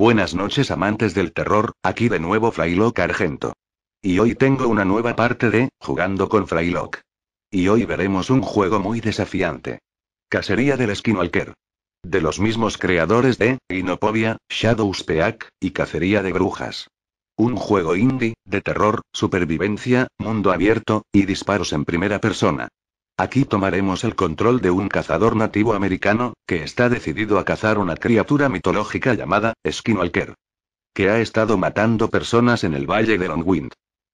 Buenas noches amantes del terror, aquí de nuevo Frylock Argento. Y hoy tengo una nueva parte de, Jugando con Frylock. Y hoy veremos un juego muy desafiante. Cacería del Skinwalker. De los mismos creadores de, Inopovia, Shadows y Cacería de Brujas. Un juego indie, de terror, supervivencia, mundo abierto, y disparos en primera persona. Aquí tomaremos el control de un cazador nativo americano, que está decidido a cazar una criatura mitológica llamada Skinwalker. Que ha estado matando personas en el valle de Longwind.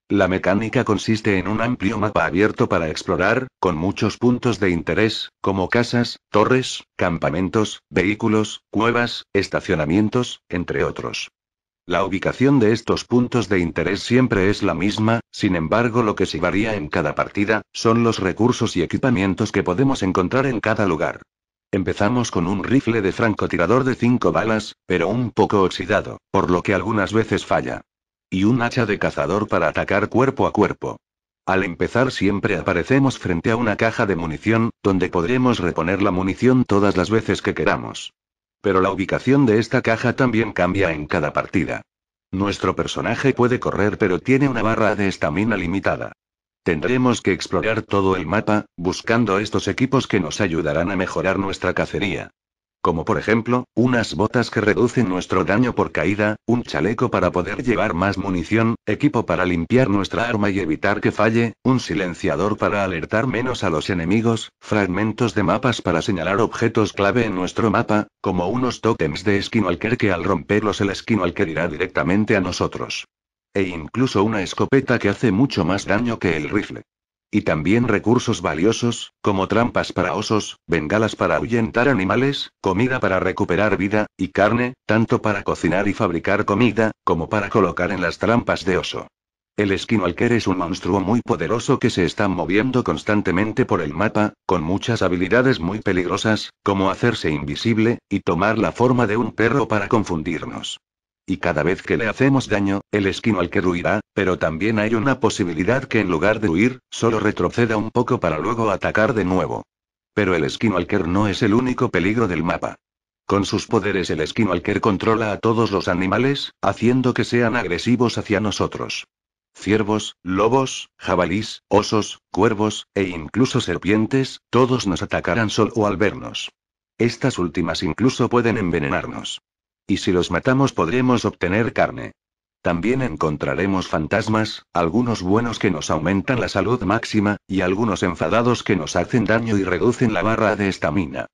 La mecánica consiste en un amplio mapa abierto para explorar, con muchos puntos de interés, como casas, torres, campamentos, vehículos, cuevas, estacionamientos, entre otros. La ubicación de estos puntos de interés siempre es la misma, sin embargo lo que se varía en cada partida, son los recursos y equipamientos que podemos encontrar en cada lugar. Empezamos con un rifle de francotirador de 5 balas, pero un poco oxidado, por lo que algunas veces falla. Y un hacha de cazador para atacar cuerpo a cuerpo. Al empezar siempre aparecemos frente a una caja de munición, donde podremos reponer la munición todas las veces que queramos. Pero la ubicación de esta caja también cambia en cada partida. Nuestro personaje puede correr pero tiene una barra de estamina limitada. Tendremos que explorar todo el mapa, buscando estos equipos que nos ayudarán a mejorar nuestra cacería como por ejemplo, unas botas que reducen nuestro daño por caída, un chaleco para poder llevar más munición, equipo para limpiar nuestra arma y evitar que falle, un silenciador para alertar menos a los enemigos, fragmentos de mapas para señalar objetos clave en nuestro mapa, como unos tótems de Skinwalker que al romperlos el Skinwalker irá directamente a nosotros. E incluso una escopeta que hace mucho más daño que el rifle. Y también recursos valiosos, como trampas para osos, bengalas para ahuyentar animales, comida para recuperar vida, y carne, tanto para cocinar y fabricar comida, como para colocar en las trampas de oso. El Skinwalker es un monstruo muy poderoso que se está moviendo constantemente por el mapa, con muchas habilidades muy peligrosas, como hacerse invisible, y tomar la forma de un perro para confundirnos. Y cada vez que le hacemos daño, el que huirá, pero también hay una posibilidad que en lugar de huir, solo retroceda un poco para luego atacar de nuevo. Pero el Skinwalker no es el único peligro del mapa. Con sus poderes el Skinwalker controla a todos los animales, haciendo que sean agresivos hacia nosotros. Ciervos, lobos, jabalís, osos, cuervos, e incluso serpientes, todos nos atacarán solo al vernos. Estas últimas incluso pueden envenenarnos. Y si los matamos podremos obtener carne. También encontraremos fantasmas, algunos buenos que nos aumentan la salud máxima, y algunos enfadados que nos hacen daño y reducen la barra de estamina.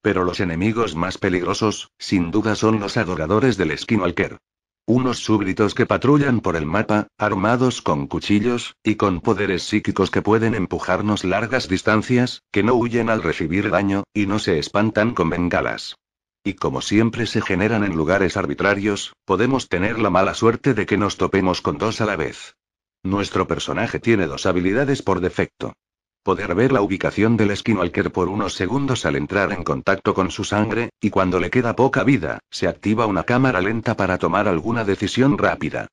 Pero los enemigos más peligrosos, sin duda, son los adoradores del Skinwalker. Unos súbditos que patrullan por el mapa, armados con cuchillos, y con poderes psíquicos que pueden empujarnos largas distancias, que no huyen al recibir daño, y no se espantan con bengalas. Y como siempre se generan en lugares arbitrarios, podemos tener la mala suerte de que nos topemos con dos a la vez. Nuestro personaje tiene dos habilidades por defecto. Poder ver la ubicación del Skinwalker por unos segundos al entrar en contacto con su sangre, y cuando le queda poca vida, se activa una cámara lenta para tomar alguna decisión rápida.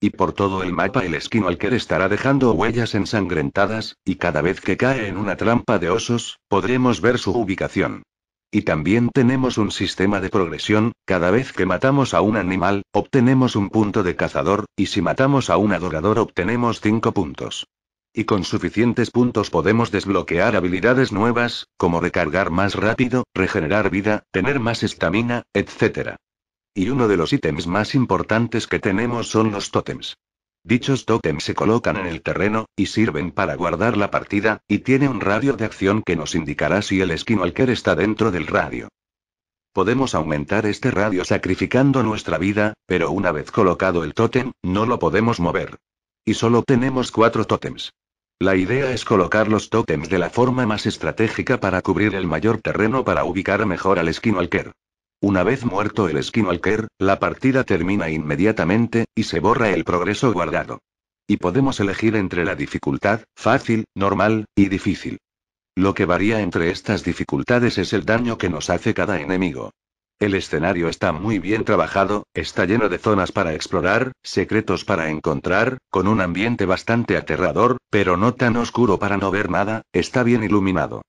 Y por todo el mapa el Skinwalker estará dejando huellas ensangrentadas, y cada vez que cae en una trampa de osos, podremos ver su ubicación. Y también tenemos un sistema de progresión, cada vez que matamos a un animal, obtenemos un punto de cazador, y si matamos a un adorador obtenemos 5 puntos. Y con suficientes puntos podemos desbloquear habilidades nuevas, como recargar más rápido, regenerar vida, tener más estamina, etc. Y uno de los ítems más importantes que tenemos son los tótems. Dichos tótems se colocan en el terreno, y sirven para guardar la partida, y tiene un radio de acción que nos indicará si el skinwalker está dentro del radio. Podemos aumentar este radio sacrificando nuestra vida, pero una vez colocado el tótem, no lo podemos mover. Y solo tenemos cuatro tótems. La idea es colocar los tótems de la forma más estratégica para cubrir el mayor terreno para ubicar mejor al skinwalker. Una vez muerto el Skinwalker, la partida termina inmediatamente, y se borra el progreso guardado. Y podemos elegir entre la dificultad, fácil, normal, y difícil. Lo que varía entre estas dificultades es el daño que nos hace cada enemigo. El escenario está muy bien trabajado, está lleno de zonas para explorar, secretos para encontrar, con un ambiente bastante aterrador, pero no tan oscuro para no ver nada, está bien iluminado.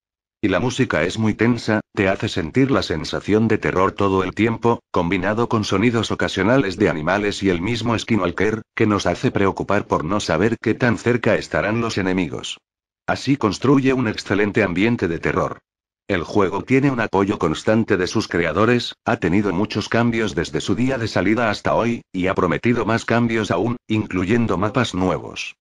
Y la música es muy tensa, te hace sentir la sensación de terror todo el tiempo, combinado con sonidos ocasionales de animales y el mismo skinwalker, que nos hace preocupar por no saber qué tan cerca estarán los enemigos. Así construye un excelente ambiente de terror. El juego tiene un apoyo constante de sus creadores, ha tenido muchos cambios desde su día de salida hasta hoy, y ha prometido más cambios aún, incluyendo mapas nuevos.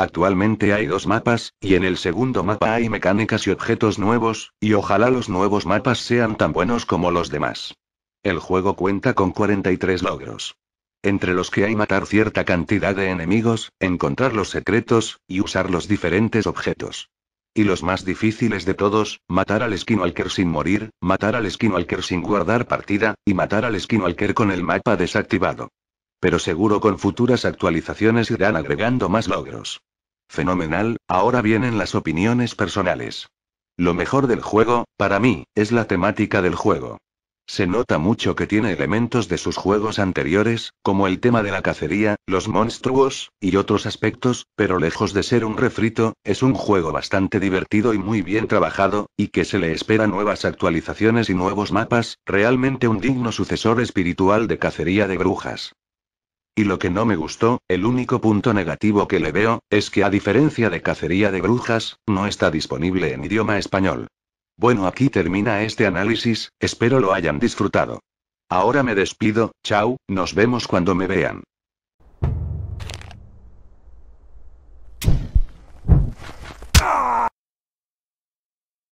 Actualmente hay dos mapas, y en el segundo mapa hay mecánicas y objetos nuevos, y ojalá los nuevos mapas sean tan buenos como los demás. El juego cuenta con 43 logros. Entre los que hay matar cierta cantidad de enemigos, encontrar los secretos, y usar los diferentes objetos. Y los más difíciles de todos, matar al Skinwalker sin morir, matar al Skinwalker sin guardar partida, y matar al Skinwalker con el mapa desactivado. Pero seguro con futuras actualizaciones irán agregando más logros. Fenomenal, ahora vienen las opiniones personales. Lo mejor del juego, para mí, es la temática del juego. Se nota mucho que tiene elementos de sus juegos anteriores, como el tema de la cacería, los monstruos, y otros aspectos, pero lejos de ser un refrito, es un juego bastante divertido y muy bien trabajado, y que se le espera nuevas actualizaciones y nuevos mapas, realmente un digno sucesor espiritual de cacería de brujas. Y lo que no me gustó, el único punto negativo que le veo, es que a diferencia de Cacería de Brujas, no está disponible en idioma español. Bueno, aquí termina este análisis, espero lo hayan disfrutado. Ahora me despido, chao, nos vemos cuando me vean.